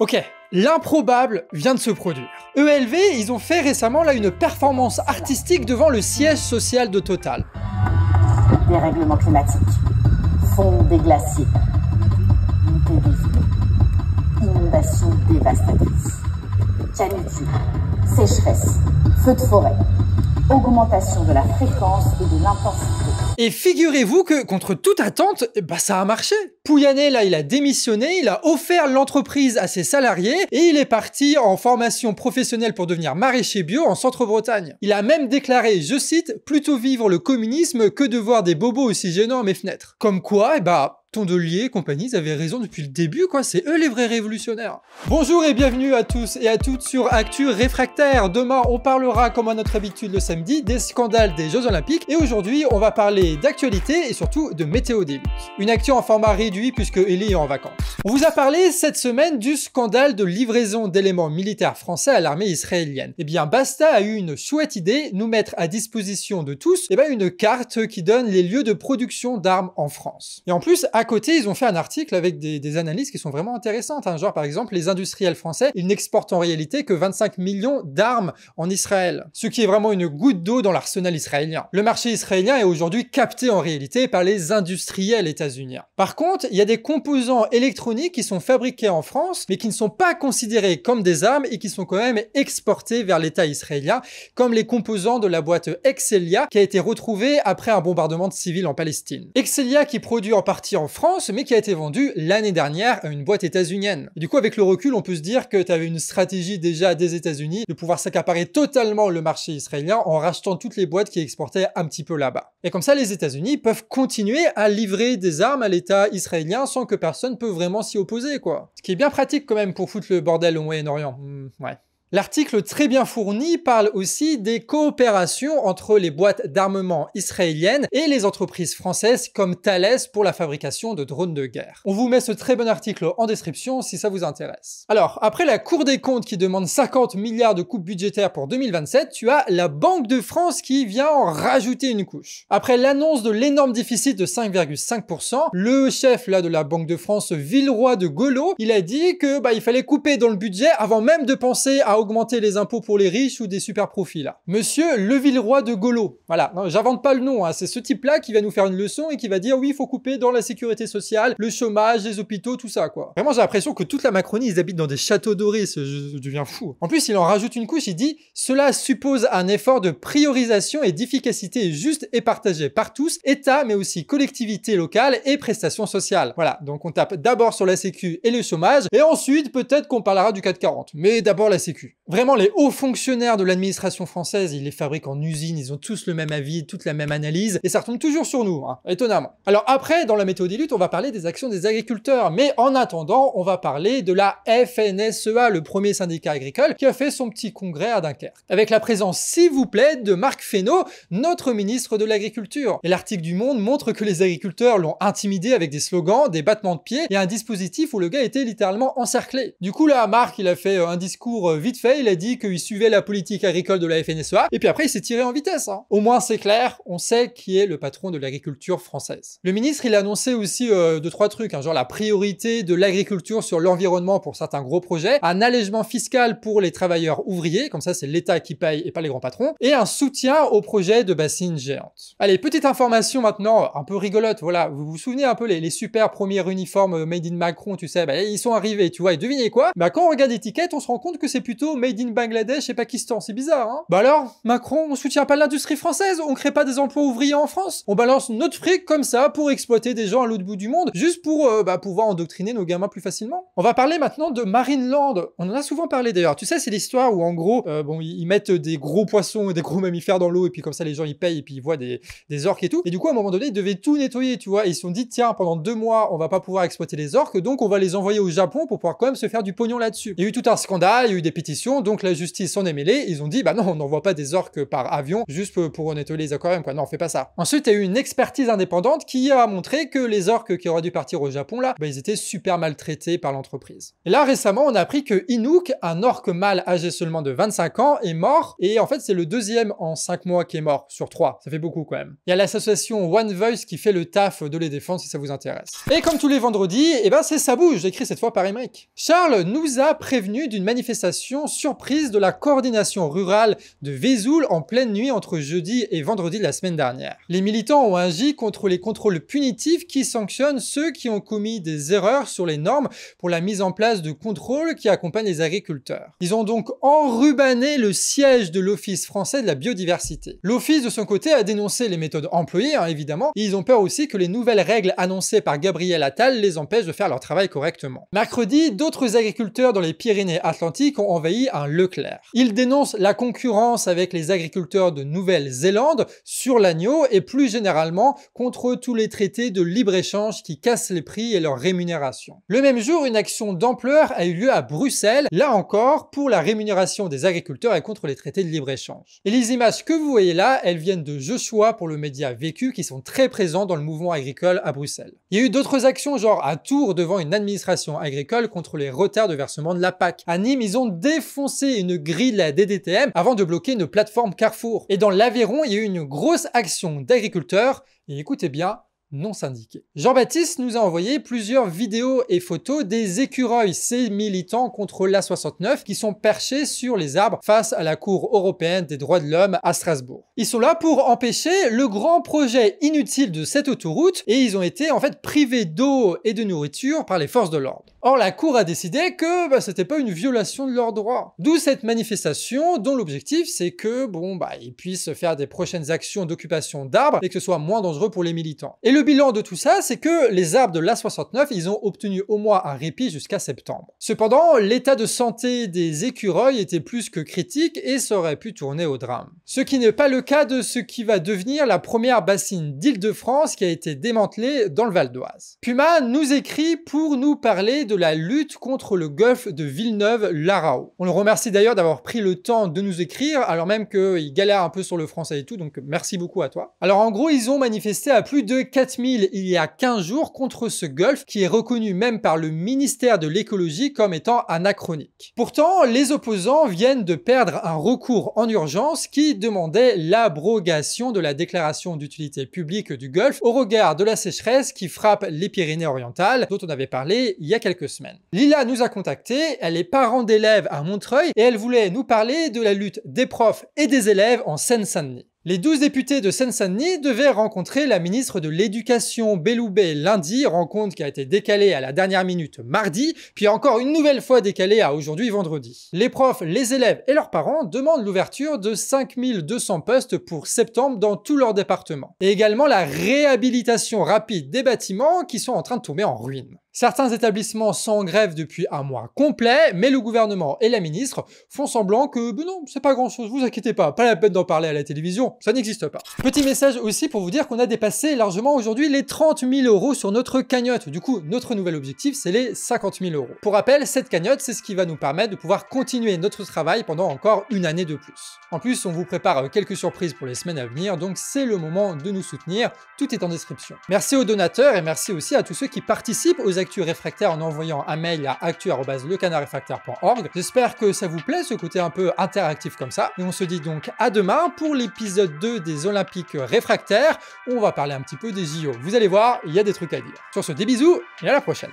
Ok, l'improbable vient de se produire. ELV, ils ont fait récemment là une performance artistique devant le siège social de Total. Les règlements climatiques, fond des glaciers, inondations dévastatrices, canicule, sécheresse, feux de forêt, augmentation de la fréquence et de l'intensité. Et figurez-vous que contre toute attente, bah ça a marché. Pouyanné, là, il a démissionné, il a offert l'entreprise à ses salariés et il est parti en formation professionnelle pour devenir maraîcher bio en Centre-Bretagne. Il a même déclaré, je cite, plutôt vivre le communisme que de voir des bobos aussi gênants à mes fenêtres. Comme quoi, eh bah, Tondelier et compagnie, ils avaient raison depuis le début, quoi. C'est eux les vrais révolutionnaires. Bonjour et bienvenue à tous et à toutes sur Actu Réfractaire. Demain, on parlera, comme à notre habitude le samedi, des scandales des Jeux Olympiques. Et aujourd'hui, on va parler d'actualité et surtout de météo début. Une actu en format puisque Ellie est en vacances. On vous a parlé cette semaine du scandale de livraison d'éléments militaires français à l'armée israélienne. Eh bien, Basta a eu une chouette idée, nous mettre à disposition de tous eh ben, une carte qui donne les lieux de production d'armes en France. Et en plus, à côté, ils ont fait un article avec des, analyses qui sont vraiment intéressantes. Hein, genre, par exemple, les industriels français, ils n'exportent en réalité que 25 millions d'armes en Israël, ce qui est vraiment une goutte d'eau dans l'arsenal israélien. Le marché israélien est aujourd'hui capté en réalité par les industriels états-uniens. Par contre, il y a des composants électroniques qui sont fabriqués en France, mais qui ne sont pas considérés comme des armes et qui sont quand même exportés vers l'État israélien, comme les composants de la boîte Excelia qui a été retrouvée après un bombardement de civils en Palestine. Excelia qui produit en partie en France, mais qui a été vendue l'année dernière à une boîte états-unienne. Du coup, avec le recul, on peut se dire que tu avais une stratégie déjà des États-Unis de pouvoir s'accaparer totalement le marché israélien en rachetant toutes les boîtes qui exportaient un petit peu là-bas. Et comme ça, les États-Unis peuvent continuer à livrer des armes à l'État israélien sans que personne peut vraiment s'y opposer, quoi. Ce qui est bien pratique quand même pour foutre le bordel au Moyen-Orient. Hmm, ouais. L'article très bien fourni parle aussi des coopérations entre les boîtes d'armement israéliennes et les entreprises françaises comme Thales pour la fabrication de drones de guerre. On vous met ce très bon article en description si ça vous intéresse. Alors, après la Cour des comptes qui demande 50 milliards de coupes budgétaires pour 2027, tu as la Banque de France qui vient en rajouter une couche. Après l'annonce de l'énorme déficit de 5,5%, le chef là de la Banque de France, Villeroy de Golo, il a dit que bah, il fallait couper dans le budget avant même de penser à augmenter les impôts pour les riches ou des super profils. là. Monsieur Levilleroi de Golo. Voilà, j'invente pas le nom, hein. c'est ce type-là qui va nous faire une leçon et qui va dire oui, il faut couper dans la sécurité sociale, le chômage, les hôpitaux, tout ça quoi. Vraiment, j'ai l'impression que toute la Macronie, ils habitent dans des châteaux dorés, je, deviens fou. En plus, il en rajoute une couche, il dit cela suppose un effort de priorisation et d'efficacité juste et partagé par tous, État mais aussi collectivités locales et prestations sociales. Voilà, donc on tape d'abord sur la sécu et le chômage et ensuite peut-être qu'on parlera du 440, mais d'abord la sécu. Vraiment, les hauts fonctionnaires de l'administration française, ils les fabriquent en usine, ils ont tous le même avis, toute la même analyse, et ça retombe toujours sur nous, hein, étonnamment. Alors après, dans la méthode des luttes, on va parler des actions des agriculteurs, mais en attendant, on va parler de la FNSEA, le premier syndicat agricole, qui a fait son petit congrès à Dunkerque. Avec la présence, s'il vous plaît, de Marc Fesneau, notre ministre de l'Agriculture. Et l'article du Monde montre que les agriculteurs l'ont intimidé avec des slogans, des battements de pieds et un dispositif où le gars était littéralement encerclé. Du coup là, Marc, il a fait euh, un discours euh, vite il a dit qu'il suivait la politique agricole de la FNSEA, et puis après il s'est tiré en vitesse. Hein. Au moins c'est clair, on sait qui est le patron de l'agriculture française. Le ministre, il a annoncé aussi euh, deux trois trucs, un hein, genre la priorité de l'agriculture sur l'environnement pour certains gros projets, un allègement fiscal pour les travailleurs ouvriers, comme ça c'est l'État qui paye et pas les grands patrons, et un soutien aux projets de bassines géantes. Allez, petite information maintenant, un peu rigolote, voilà, vous vous souvenez un peu les, super premiers uniformes euh, made in Macron, tu sais, bah, ils sont arrivés, tu vois, et devinez quoi Bah quand on regarde l'étiquette, on se rend compte que c'est plutôt Made in Bangladesh et Pakistan, c'est bizarre, hein Bah alors, Macron, on soutient pas l'industrie française, on crée pas des emplois ouvriers en France, on balance notre fric comme ça pour exploiter des gens à l'autre bout du monde, juste pour euh, bah, pouvoir endoctriner nos gamins plus facilement. On va parler maintenant de Marine Land. on en a souvent parlé d'ailleurs, tu sais, c'est l'histoire où en gros, euh, bon, ils mettent des gros poissons et des gros mammifères dans l'eau, et puis comme ça les gens ils payent, et puis ils voient des, orques et tout, et du coup à un moment donné ils devaient tout nettoyer, tu vois, ils se sont dit, tiens, pendant deux mois, on va pas pouvoir exploiter les orques, donc on va les envoyer au Japon pour pouvoir quand même se faire du pognon là-dessus. Il y a eu tout un scandale, il y a eu des petits donc la justice s'en est mêlée, ils ont dit bah non, on n'envoie pas des orques par avion juste pour nettoyer les aquariums quoi, non, on fait pas ça. Ensuite, il y a eu une expertise indépendante qui a montré que les orques qui auraient dû partir au Japon là, bah, ils étaient super maltraités par l'entreprise. Et là récemment, on a appris que Inuk, un orque mâle âgé seulement de 25 ans, est mort, et en fait c'est le deuxième en 5 mois qui est mort, sur 3, ça fait beaucoup quand même. Il y a l'association One Voice qui fait le taf de les défendre si ça vous intéresse. Et comme tous les vendredis, et eh ben c'est ça bouge, écrit cette fois par Emmerich. Charles nous a prévenu d'une manifestation surprise de la coordination rurale de Vesoul en pleine nuit entre jeudi et vendredi de la semaine dernière. Les militants ont agi contre les contrôles punitifs qui sanctionnent ceux qui ont commis des erreurs sur les normes pour la mise en place de contrôles qui accompagnent les agriculteurs. Ils ont donc enrubanné le siège de l'Office français de la biodiversité. L'Office, de son côté, a dénoncé les méthodes employées, hein, évidemment, et ils ont peur aussi que les nouvelles règles annoncées par Gabriel Attal les empêchent de faire leur travail correctement. Mercredi, d'autres agriculteurs dans les Pyrénées-Atlantiques ont envahi un Leclerc. Il dénonce la concurrence avec les agriculteurs de Nouvelle-Zélande sur l'agneau et plus généralement contre tous les traités de libre-échange qui cassent les prix et leur rémunération. Le même jour, une action d'ampleur a eu lieu à Bruxelles, là encore pour la rémunération des agriculteurs et contre les traités de libre-échange. Et les images que vous voyez là, elles viennent de Joshua pour le média Vécu qui sont très présents dans le mouvement agricole à Bruxelles. Il y a eu d'autres actions genre à Tours devant une administration agricole contre les retards de versement de la PAC. À Nîmes, ils ont défendu défoncer une grille à DDTM avant de bloquer une plateforme Carrefour. Et dans l'Aveyron, il y a eu une grosse action d'agriculteurs, et écoutez bien, non syndiqués. Jean-Baptiste nous a envoyé plusieurs vidéos et photos des écureuils, ces militants contre l'A69 qui sont perchés sur les arbres face à la Cour européenne des droits de l'homme à Strasbourg. Ils sont là pour empêcher le grand projet inutile de cette autoroute et ils ont été en fait privés d'eau et de nourriture par les forces de l'ordre. Or, la Cour a décidé que bah, c'était pas une violation de leurs droits. D'où cette manifestation dont l'objectif c'est que, bon, bah, ils puissent faire des prochaines actions d'occupation d'arbres et que ce soit moins dangereux pour les militants. Et le bilan de tout ça, c'est que les arbres de l'A69, ils ont obtenu au moins un répit jusqu'à septembre. Cependant, l'état de santé des écureuils était plus que critique et ça aurait pu tourner au drame. Ce qui n'est pas le cas de ce qui va devenir la première bassine d'Île-de-France qui a été démantelée dans le Val d'Oise. Puma nous écrit pour nous parler de la lutte contre le golfe de Villeneuve-Larao. On le remercie d'ailleurs d'avoir pris le temps de nous écrire, alors même qu'il galère un peu sur le français et tout, donc merci beaucoup à toi. Alors en gros, ils ont manifesté à plus de 4000 il y a 15 jours contre ce golfe qui est reconnu même par le ministère de l'écologie comme étant anachronique. Pourtant, les opposants viennent de perdre un recours en urgence qui demandait l'abrogation de la déclaration d'utilité publique du golfe au regard de la sécheresse qui frappe les Pyrénées-Orientales, dont on avait parlé il y a quelques Lila nous a contactés, elle est parent d'élèves à Montreuil et elle voulait nous parler de la lutte des profs et des élèves en Seine-Saint-Denis. Les 12 députés de Seine-Saint-Denis devaient rencontrer la ministre de l'Éducation Belloubet lundi, rencontre qui a été décalée à la dernière minute mardi, puis encore une nouvelle fois décalée à aujourd'hui vendredi. Les profs, les élèves et leurs parents demandent l'ouverture de 5200 postes pour septembre dans tout leur département. Et également la réhabilitation rapide des bâtiments qui sont en train de tomber en ruine. Certains établissements sont en grève depuis un mois complet, mais le gouvernement et la ministre font semblant que, ben non, c'est pas grand chose, vous inquiétez pas, pas la peine d'en parler à la télévision, ça n'existe pas. Petit message aussi pour vous dire qu'on a dépassé largement aujourd'hui les 30 000 euros sur notre cagnotte. Du coup, notre nouvel objectif, c'est les 50 000 euros. Pour rappel, cette cagnotte, c'est ce qui va nous permettre de pouvoir continuer notre travail pendant encore une année de plus. En plus, on vous prépare quelques surprises pour les semaines à venir, donc c'est le moment de nous soutenir, tout est en description. Merci aux donateurs et merci aussi à tous ceux qui participent aux Actu Réfractaire en envoyant un mail à actu.lecanardréfractaire.org. J'espère que ça vous plaît, ce côté un peu interactif comme ça. Et on se dit donc à demain pour l'épisode 2 des Olympiques réfractaires. On va parler un petit peu des JO. Vous allez voir, il y a des trucs à dire. Sur ce, des bisous et à la prochaine.